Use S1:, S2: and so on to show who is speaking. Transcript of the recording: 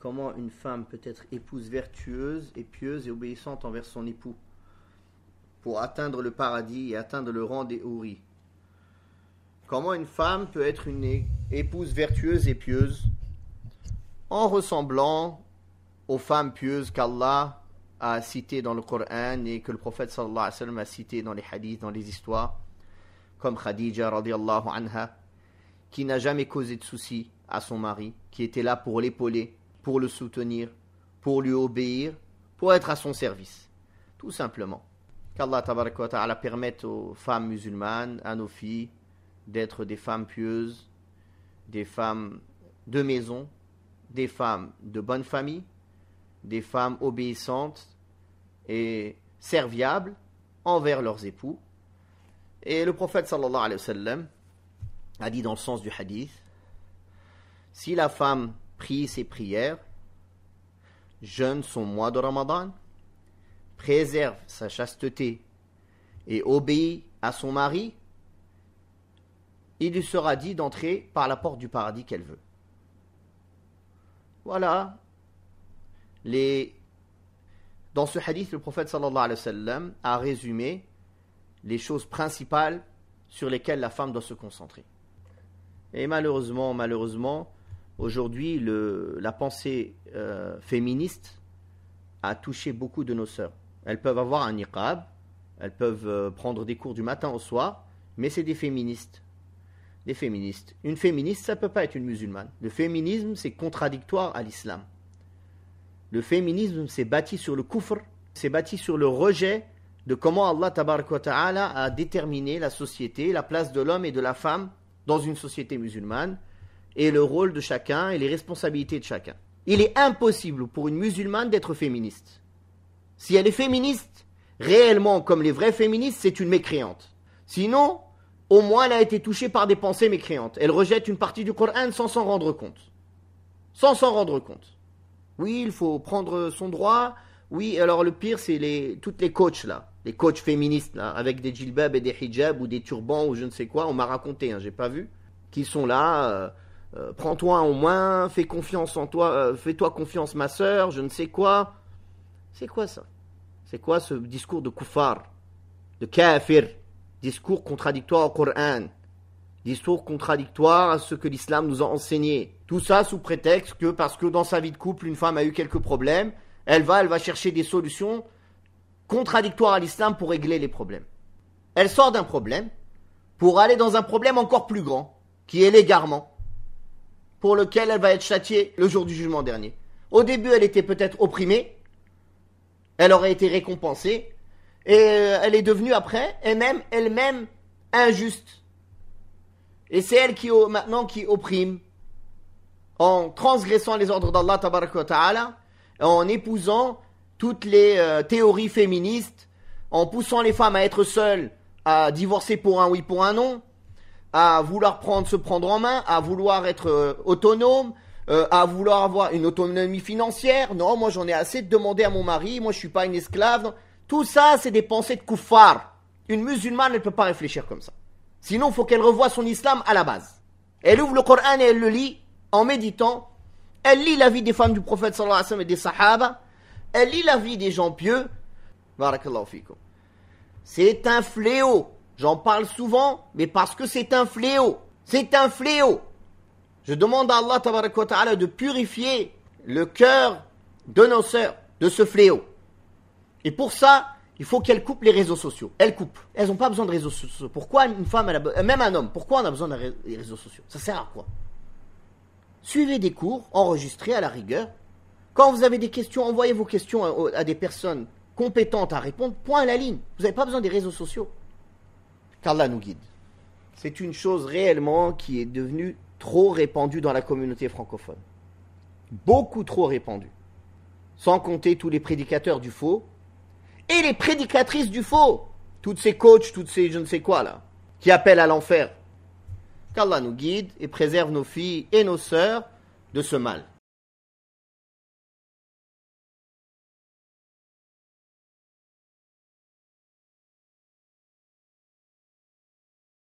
S1: comment une femme peut être épouse vertueuse et pieuse et obéissante envers son époux pour atteindre le paradis et atteindre le rang des houris. Comment une femme peut être une épouse vertueuse et pieuse en ressemblant aux femmes pieuses qu'Allah a citées dans le Coran et que le prophète sallallahu alayhi wa sallam a citées dans les hadiths, dans les histoires, comme Khadija radiallahu anha, qui n'a jamais causé de soucis à son mari, qui était là pour l'épauler, pour le soutenir, pour lui obéir, pour être à son service. Tout simplement. Qu'Allah ta'ala permette aux femmes musulmanes, à nos filles, d'être des femmes pieuses, des femmes de maison, des femmes de bonne famille, des femmes obéissantes et serviables envers leurs époux. Et le prophète sallallahu alayhi wa sallam a dit dans le sens du hadith, si la femme prie ses prières, jeûne son mois de Ramadan, préserve sa chasteté et obéit à son mari, il lui sera dit d'entrer par la porte du paradis qu'elle veut. Voilà. Les... Dans ce hadith, le prophète sallallahu alayhi wa sallam a résumé les choses principales sur lesquelles la femme doit se concentrer. Et malheureusement, malheureusement, Aujourd'hui, la pensée euh, féministe a touché beaucoup de nos sœurs. Elles peuvent avoir un niqab, elles peuvent euh, prendre des cours du matin au soir, mais c'est des féministes. Des féministes. Une féministe, ça ne peut pas être une musulmane. Le féminisme, c'est contradictoire à l'islam. Le féminisme, c'est bâti sur le kufr, c'est bâti sur le rejet de comment Allah ta'ala a déterminé la société, la place de l'homme et de la femme dans une société musulmane et le rôle de chacun et les responsabilités de chacun. Il est impossible pour une musulmane d'être féministe. Si elle est féministe, réellement comme les vrais féministes, c'est une mécréante. Sinon, au moins elle a été touchée par des pensées mécréantes. Elle rejette une partie du Coran sans s'en rendre compte. Sans s'en rendre compte. Oui, il faut prendre son droit. Oui, alors le pire, c'est les, toutes les coachs là, les coachs féministes là, avec des djilbabs et des hijabs ou des turbans ou je ne sais quoi. On m'a raconté, hein, j'ai pas vu, qui sont là. Euh, euh, prends-toi au moins, fais confiance en toi, euh, fais-toi confiance ma soeur, je ne sais quoi. C'est quoi ça C'est quoi ce discours de koufar, de kafir, discours contradictoire au Coran, discours contradictoire à ce que l'islam nous a enseigné. Tout ça sous prétexte que parce que dans sa vie de couple, une femme a eu quelques problèmes, elle va, elle va chercher des solutions contradictoires à l'islam pour régler les problèmes. Elle sort d'un problème pour aller dans un problème encore plus grand, qui est l'égarement pour lequel elle va être châtiée le jour du jugement dernier. Au début, elle était peut-être opprimée, elle aurait été récompensée, et euh, elle est devenue après, et même elle-même, injuste. Et c'est elle qui maintenant qui opprime, en transgressant les ordres d'Allah Ta'ala, en épousant toutes les euh, théories féministes, en poussant les femmes à être seules, à divorcer pour un oui, pour un non, à vouloir prendre, se prendre en main, à vouloir être euh, autonome, euh, à vouloir avoir une autonomie financière. Non, moi j'en ai assez de demander à mon mari, moi je suis pas une esclave. Tout ça, c'est des pensées de koufar. Une musulmane, elle ne peut pas réfléchir comme ça. Sinon, il faut qu'elle revoie son islam à la base. Elle ouvre le Coran et elle le lit en méditant. Elle lit la vie des femmes du prophète sallallahu alayhi wa sallam et des sahaba. Elle lit la vie des gens pieux. Barakallahu C'est un fléau. J'en parle souvent, mais parce que c'est un fléau. C'est un fléau. Je demande à Allah de purifier le cœur de nos sœurs de ce fléau. Et pour ça, il faut qu'elles coupent les réseaux sociaux. Elles coupent. Elles n'ont pas besoin de réseaux sociaux. Pourquoi une femme, euh, même un homme, pourquoi on a besoin des réseaux sociaux Ça sert à quoi Suivez des cours, enregistrez à la rigueur. Quand vous avez des questions, envoyez vos questions à, à des personnes compétentes à répondre. Point à la ligne. Vous n'avez pas besoin des réseaux sociaux qu'Allah nous guide. C'est une chose réellement qui est devenue trop répandue dans la communauté francophone. Beaucoup trop répandue. Sans compter tous les prédicateurs du faux et les prédicatrices du faux. Toutes ces coachs, toutes ces je ne sais quoi là, qui appellent à l'enfer. Qu'Allah nous guide et préserve nos filles et nos sœurs de ce mal.